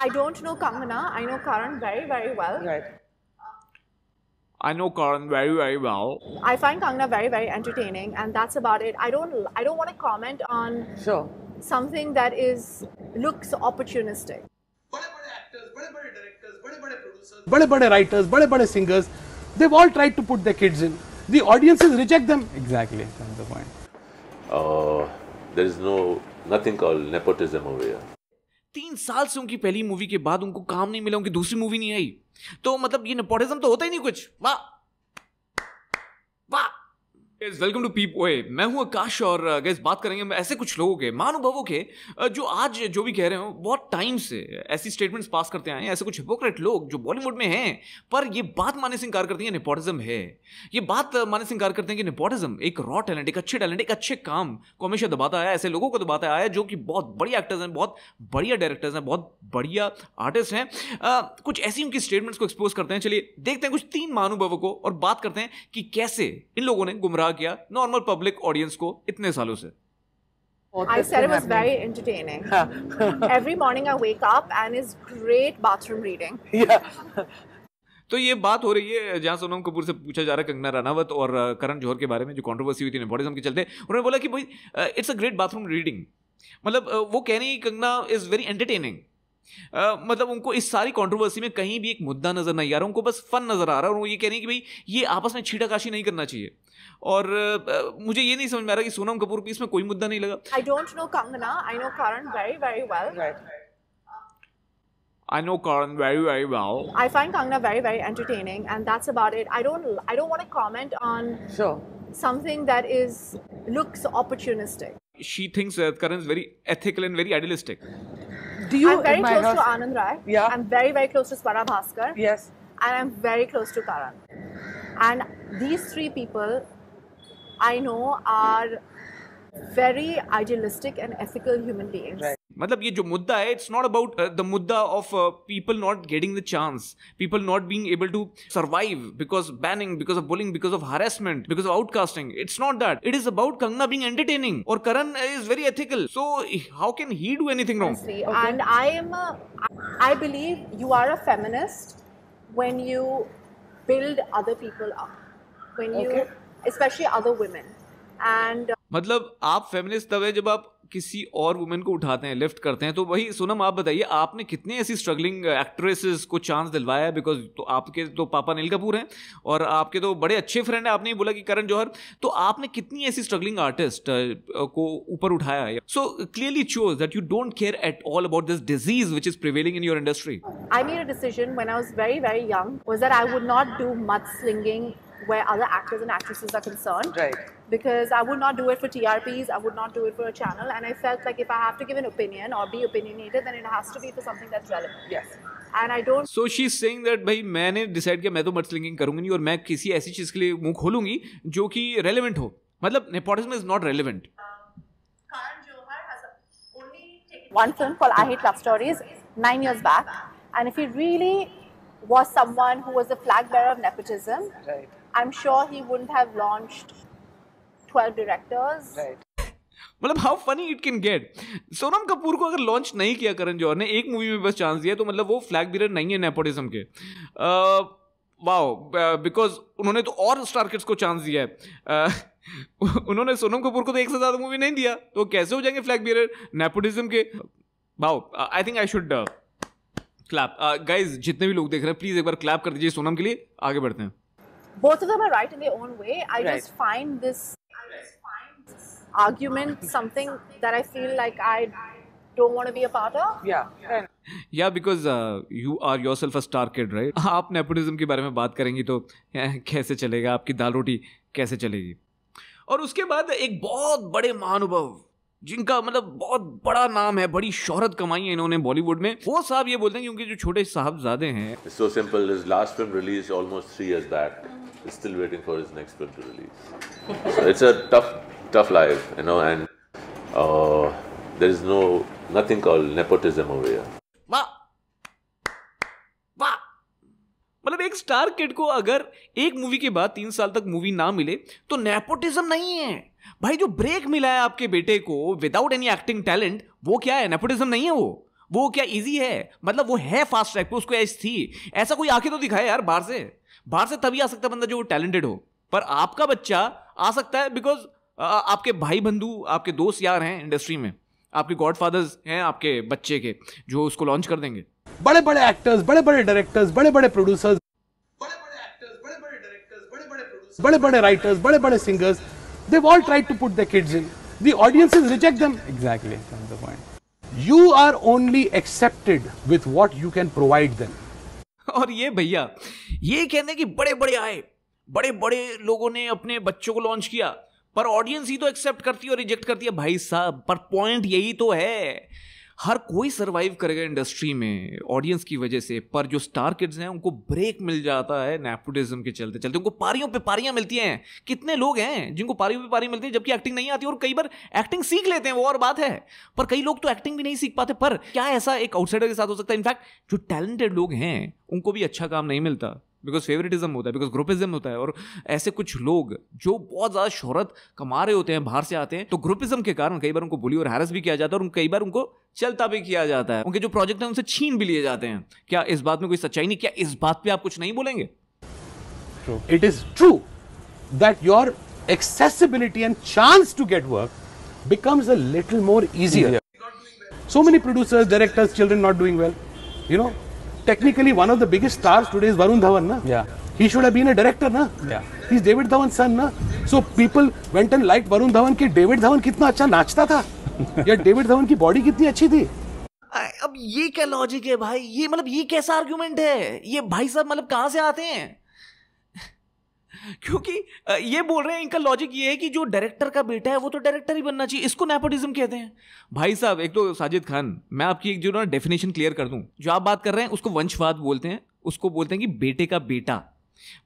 I don't know Kangana. I know Karan very, very well. Right. I know Karan very, very well. I find Kangana very, very entertaining, and that's about it. I don't, I don't want to comment on sure. something that is looks opportunistic. बड़े बड़े writers बड़े singers, singers they've all tried to put their kids in the audiences reject them exactly that's the point uh, there is no nothing called nepotism over here तीन साल से उनकी पहली movie के बाद उनको काम नहीं मिला उनकी दूसरी मूवी नहीं आई तो मतलब ये नेपोटिज्म तो होता ही नहीं कुछ वाह वेलकम टू पीप ओए मैं हूं आकाश और गैस uh, बात करेंगे ऐसे कुछ लोगों के महानुभवों के uh, जो आज जो भी कह रहे हो बहुत टाइम से ऐसी स्टेटमेंट्स पास करते आए हैं ऐसे कुछ हिपोक्रेट लोग जो बॉलीवुड में हैं पर ये बात माने से इंकार करते हैं नेपोटिज्म है ये बात माने से इंकार करते हैं कि नेपोटिज्म एक रॉ टैलेंट एक अच्छे टैलेंट एक अच्छे काम को हमेशा दबाता आया ऐसे लोगों को दबाता आया जो कि बहुत बढ़िया एक्टर्स हैं बहुत बढ़िया डायरेक्टर्स हैं बहुत बढ़िया आर्टिस्ट हैं uh, कुछ ऐसी उनकी स्टेटमेंट्स को एक्सपोज करते हैं चलिए देखते हैं कुछ तीन महानुभवों को और बात करते हैं कि कैसे इन लोगों ने गुमराह कहा गया नॉर्मल पब्लिक ऑडियंस को इतने सालों से I said it was very entertaining. Every morning I wake up and is great bathroom reading. Yeah. तो ये बात हो रही है जहाँ सोनम कपूर से पूछा जा रहा है कंगना रानावत और करण जौहर के बारे में जो कंट्रोवर्सी हुई थी नेपोटिज्म के चलते उन्होंने बोला कि भाई it's a great bathroom reading मतलब वो कह रही Kangana is very entertaining ah, मतलब उनको इस सारी कंट्रोवर्सी में कहीं भी एक मुद्दा नज़र नहीं आ रहा उनको बस फन नज़र आ रहा है और वो ये कह रहे हैं कि भाई ये आपस में छीटाकाशी नहीं करना चाहिए और आ, मुझे ये नहीं समझ में आ रहा कि सोनम कपूर को इसमें कोई मुद्दा नहीं लगा I don't know Kangana I know Karan very very well I know Karan very, very well. I find Kangna very, very entertaining, and that's about it. I don't, I don't want to comment on sure. something that is looks opportunistic. She thinks that Karan is very ethical and very idealistic. Do you? I'm very close house, to Anand Rai. Yeah. I'm very very close to Swara Bhaskar. Yes. And I'm very close to Karan. And these three people, I know, are very idealistic and ethical human beings. Right मतलब ये जो मुद्दा है it's not about the मुद्दा of people not getting the chance people not being able to survive because banning because of bullying because of harassment because of outcasting it's not that it is about Kangana being entertaining और Karan is very ethical so how can he do anything wrong and I am I believe you are a feminist when you build other people up when you specially other women and मतलब आप feminist तब है जब आप किसी और women को उठाते हैं लिफ्ट करते हैं तो वही सोनम आप बताइए आपने कितने ऐसी स्ट्रगलिंग एक्ट्रेसेस को चांस दिलवाया बिकॉज तो आपके तो पापा अनिल कपूर हैं और आपके तो बड़े अच्छे फ्रेंड हैं आपने ही बोला कि करण जौहर तो आपने कितनी ऐसी स्ट्रगलिंग आर्टिस्ट को ऊपर उठाया है so clearly chose that you don't care at all about this disease which is prevailing in your industry I made a decision when I was very very young was that I would not do much slinging where other actors and actresses are concerned. Right. Because I would not do it for TRPs, I would not do it for a channel, and I felt like if I have to give an opinion or be opinionated, then it has to be for something that's relevant. Yes. And I don't. So she's saying that भाई मैंने decide किया मैं तो मत slinging करूंगी नहीं और मैं किसी ऐसी चीज के लिए मुंह खोलूंगी जो कि relevant हो मतलब nepotism is not relevant. one film called I Hate Love Stories nine years back. And if he really was someone who was the flag bearer of nepotism, right. I'm sure he wouldn't have launched 12 directors. Right. मतलब how funny it can get Sonam Kapoor को अगर launch नहीं किया करण जौहर ने एक movie में बस chance दिया तो मतलब वो फ्लैग बीरर नहीं है नेपोटिज्म के वाओ uh, बिकॉज wow, उन्होंने तो और स्टार किड्स को चांस दिया है uh, उन्होंने सोनम कपूर को तो एक से ज़्यादा मूवी नहीं दिया तो कैसे हो जाएंगे फ्लैग बीरर नेपोटिज्म के wow I think I should clap guys जितने भी लोग देख रहे हैं प्लीज़ एक बार क्लैप कर दीजिए सोनम के लिए आगे बढ़ते हैं both of them are right in their own way. I right. just find this I just find this argument something that I feel like I don't want to be a part of. Yeah. yeah. या because you are yourself a star kid right आप nepotism के बारे में बात करेंगी तो कैसे चलेगा आपकी दाल रोटी कैसे चलेगी और उसके बाद एक बहुत बड़े महानुभव जिनका मतलब बहुत बड़ा नाम है बड़ी शोहरत कमाई है इन्होंने बॉलीवुड में वो साहब ये बोलते हैं क्योंकि जो छोटे साहबजादे हैं so simple is last film release almost three years back still waiting for his next film to release it's a tough tough life you know and there is no nothing called nepotism over here एक star kid को अगर एक movie के बाद तीन साल तक movie ना मिले तो नेपोटिज्म नहीं है भाई जो ब्रेक मिला है आपके बेटे को विदाउट एनी एक्टिंग टैलेंट वो क्या है नेपोटिज्म नहीं है वो वो क्या इजी है मतलब वो है फास्ट ट्रैक पे उसको एज थी ऐसा कोई आके तो दिखाए यार बाहर से बाहर से तभी आ सकता बंदा जो टैलेंटेड हो पर आपका बच्चा आ सकता है बिकॉज आपके भाई बंधु आपके दोस्त यार हैं इंडस्ट्री में आपके गॉडफादर्स हैं आपके बच्चे के जो उसको लॉन्च कर देंगे बड़े बड़े एक्टर्स बड़े बड़े डायरेक्टर्स बड़े बड़े प्रोड्यूसर्स बड़े बड़े राइटर्स बड़े बड़े singers they all try to put the kids in the audience is reject them exactly point you are only accepted with what you can provide them और ये भैया ये कहने की बड़े बड़े आए बड़े बड़े लोगों ने अपने बच्चों को लॉन्च किया पर ऑडियंस ही तो एक्सेप्ट करती है और रिजेक्ट करती है भाई साहब पर पॉइंट यही तो है हर कोई सर्वाइव करेगा इंडस्ट्री में ऑडियंस की वजह से पर जो स्टार किड्स हैं उनको ब्रेक मिल जाता है नेपोटिज्म के चलते चलते उनको पारियों पे पारियां मिलती हैं कितने लोग हैं जिनको पारियों पे पारी मिलती है जबकि एक्टिंग नहीं आती और कई बार एक्टिंग सीख लेते हैं वो और बात है पर कई लोग तो एक्टिंग भी नहीं सीख पाते पर क्या ऐसा एक आउटसाइडर के साथ हो सकता है इनफैक्ट जो टैलेंटेड लोग हैं उनको भी अच्छा काम नहीं मिलता बिकॉज फेवरेटिज्म होता है बिकॉज ग्रुपिज्म होता है और ऐसे कुछ लोग जो बहुत ज़्यादा शोहरत कमा रहे होते हैं बाहर से आते हैं तो ग्रुपिज्म के कारण कई बार उनको बुली और हैरस भी किया जाता है और कई बार उनको चलता भी किया जाता है उनके जो प्रोजेक्ट है उनसे छीन भी लिए जाते हैं क्या इस बात में कोई सच्चाई नहीं क्या इस बात पर आप कुछ नहीं बोलेंगे it is true that your accessibility and chance to get work becomes a little more easy so many producers directors children not doing well you know technically one of the biggest stars today is Varun Dhawan, na? Yeah. He should have been a director, na? Yeah. He's David Dhawan's son, na? So people went and liked Varun Dhawan ki David Dhawan kitna acha नाचता tha. या David Dhawan ki body kitni अच्छी thi. अब ये क्या logic है भाई ये मतलब ये कैसा आर्ग्यूमेंट है ये भाई साहब मतलब कहाँ से आते हैं क्योंकि ये बोल रहे हैं इनका लॉजिक ये है कि जो डायरेक्टर का बेटा है वो तो डायरेक्टर ही बनना चाहिए इसको नेपोटिज्म कहते हैं भाई साहब एक तो साजिद खान मैं आपकी एक जो ना डेफिनेशन क्लियर कर दूं जो आप बात कर रहे हैं उसको वंशवाद बोलते हैं उसको बोलते हैं कि बेटे का बेटा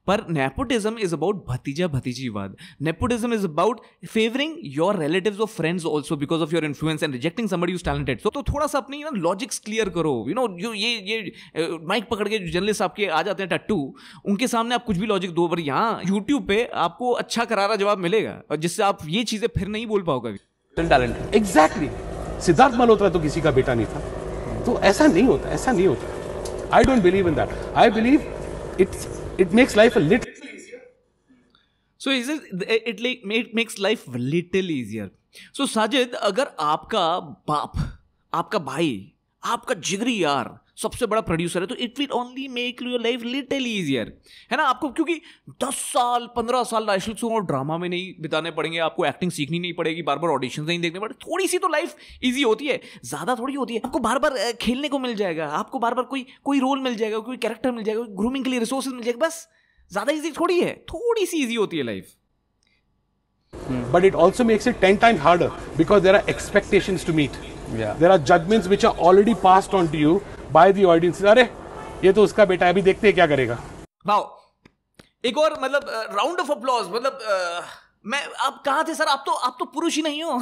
पर नेपोटिज्म इज अबाउट भतीजा भतीजीवाद nepotism is about favouring your relative और friends also because of your influence and rejecting somebody is talented तो थोड़ा सा अपनी लॉजिक्स क्लियर करो यू नो यू ये ये माइक पकड़ के जो जर्नलिस्ट आपके आ जाते हैं टट्टू उनके सामने आप कुछ भी लॉजिक दो पर यहाँ यूट्यूब पे आपको अच्छा करारा जवाब मिलेगा और जिससे आप ये चीज़ें फिर नहीं बोल पाओगे टैलेंट एग्जैक्टली सिद्धार्थ मल्होत्रा तो किसी का बेटा नहीं था तो ऐसा नहीं होता ऐसा नहीं होता I don't believe in that I believe it's it makes life a little So is it, it like it makes life a little easier. So sajid agar aapka baap aapka bhai aapka jigri yaar सबसे बड़ा producer है तो it will only make your life little easier है ना आपको क्योंकि दस साल पंद्रह साल नेशनल सो और ड्रामा में नहीं बिताने पड़ेंगे आपको एक्टिंग सीखनी नहीं पड़ेगी बार बार ऑडिशन नहीं देखने पड़े थोड़ी सी तो लाइफ ईजी होती है ज़्यादा थोड़ी होती है आपको बार बार खेलने को मिल जाएगा आपको बार बार कोई कोई रोल मिल जाएगा कोई कैरेक्टर मिल जाएगा ग्रूमिंग के लिए रिसोर्सेज मिल जाएगा बस ज़्यादा ईजी थोड़ी है थोड़ी सी ईजी होती है life hmm. but it also makes it 10 times harder because there are expectations to meet yeah. there are judgments which are already passed on to you by the audience अरे ये तो उसका बेटा अभी देखते हैं क्या करेगा भाव एक और मतलब राउंड ऑफ अपलॉज मतलब uh, मैं आप कहाँ थे सर आप तो आप तो पुरुष ही नहीं हो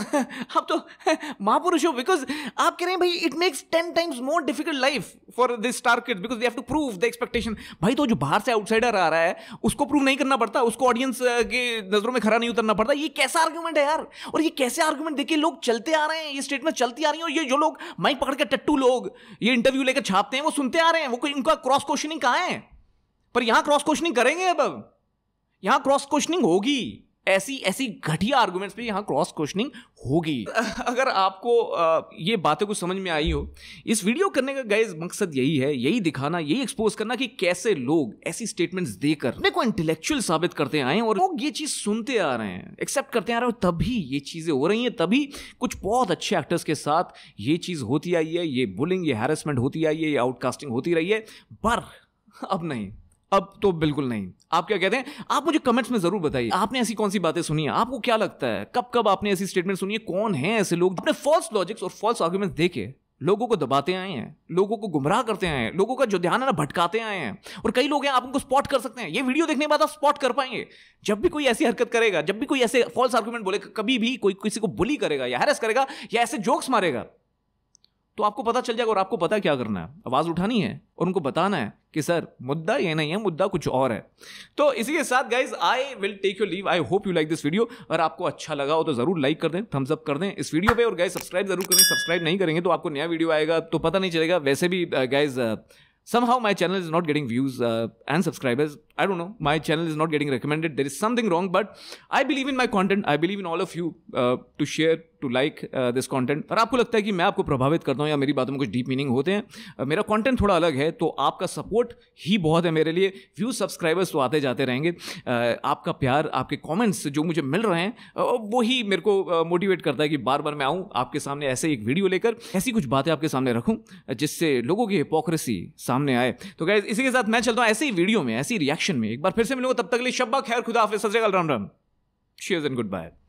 आप तो महापुरुष हो बिकॉज आप कह रहे हैं भाई it makes ten times more difficult life for this star because they have to prove the expectation भाई तो जो बाहर से आउटसाइडर आ रहा है उसको प्रूव नहीं करना पड़ता उसको ऑडियंस के नज़रों में खड़ा नहीं उतरना पड़ता ये कैसा आर्ग्यूमेंट है यार और ये कैसे आर्ग्यूमेंट देखिए लोग चलते आ रहे हैं ये स्टेटमेंट चलती आ रही है और ये जो लोग माइक पकड़ के टट्टू लोग ये इंटरव्यू लेकर छापते हैं वो सुनते आ रहे हैं वो उनका क्रॉस क्वेश्चनिंग कहाँ है पर यहाँ क्रॉस क्वेश्चनिंग करेंगे अब यहाँ क्रॉस क्वेश्चनिंग होगी ऐसी ऐसी घटिया आर्गूमेंट्स पे यहाँ क्रॉस क्वेश्चनिंग होगी अगर आपको ये बातें कुछ समझ में आई हो इस वीडियो करने का गैज मकसद यही है यही दिखाना यही एक्सपोज करना कि कैसे लोग ऐसी स्टेटमेंट्स देकर अपने को इंटेलेक्चुअल साबित करते आए और लोग ये चीज सुनते आ रहे हैं एक्सेप्ट करते आ रहे हो तभी ये चीजें हो रही हैं तभी कुछ बहुत अच्छे एक्टर्स के साथ ये चीज होती आई है ये बुलिंग ये हैरेसमेंट होती आई है ये आउटकास्टिंग होती रही है पर अब नहीं अब तो बिल्कुल नहीं आप क्या कहते हैं आप मुझे कमेंट्स में जरूर बताइए आपने ऐसी कौन सी बातें सुनी है आपको क्या लगता है कब कब आपने ऐसी स्टेटमेंट सुनी है कौन है ऐसे लोग अपने फॉल्स लॉजिक्स और फॉल्स आर्ग्यूमेंट्स देखे लोगों को दबाते आए हैं लोगों को गुमराह करते आए हैं लोगों का जो ध्यान है ना भटकाते आए हैं और कई लोग हैं आप उनको स्पॉट कर सकते हैं ये वीडियो देखने के बाद आप स्पॉट कर पाएंगे जब भी कोई ऐसी हरकत करेगा जब भी कोई ऐसे फॉल्स आर्ग्यूमेंट बोलेगा कभी भी कोई किसी को बुली करेगा या हैरस करेगा या ऐसे जोक्स मारेगा तो आपको पता चल जाएगा और आपको पता क्या करना है आवाज़ उठानी है और उनको बताना है कि सर मुद्दा ये नहीं है मुद्दा कुछ और है तो इसी के साथ guys I will take you leave I hope you like this video अगर आपको अच्छा लगा हो तो जरूर लाइक कर दें थम्स अप कर दें इस वीडियो पे और गाइज सब्सक्राइब जरूर करें सब्सक्राइब नहीं करेंगे तो आपको नया वीडियो आएगा तो पता नहीं चलेगा वैसे भी guys somehow my channel is not getting views and subscribers I don't know my channel is not getting recommended there is something wrong but I believe in my content I believe in all of you to share to like this content और आपको लगता है कि मैं आपको प्रभावित करता हूँ या मेरी बातों में कुछ डीप मीनिंग होते हैं uh, मेरा कॉन्टेंट थोड़ा अलग है तो आपका सपोर्ट ही बहुत है मेरे लिए व्यू सब्सक्राइबर्स तो आते जाते रहेंगे uh, आपका प्यार आपके कॉमेंट्स जो मुझे मिल रहे हैं uh, वो ही मेरे को मोटिवेट uh, करता है कि बार बार मैं आऊँ आपके सामने ऐसे एक वीडियो लेकर ऐसी कुछ बातें आपके सामने रखूँ uh, जिससे लोगों की हिपोक्रेसी सामने आए तो क्या इसी के साथ मैं चलता हूँ ऐसे ही वीडियो में ऐसी रिएक्शन में एक बार फिर से मिलूंगा तब तक लिए शब्बा खैर खुदा Ram Ram cheers and good bye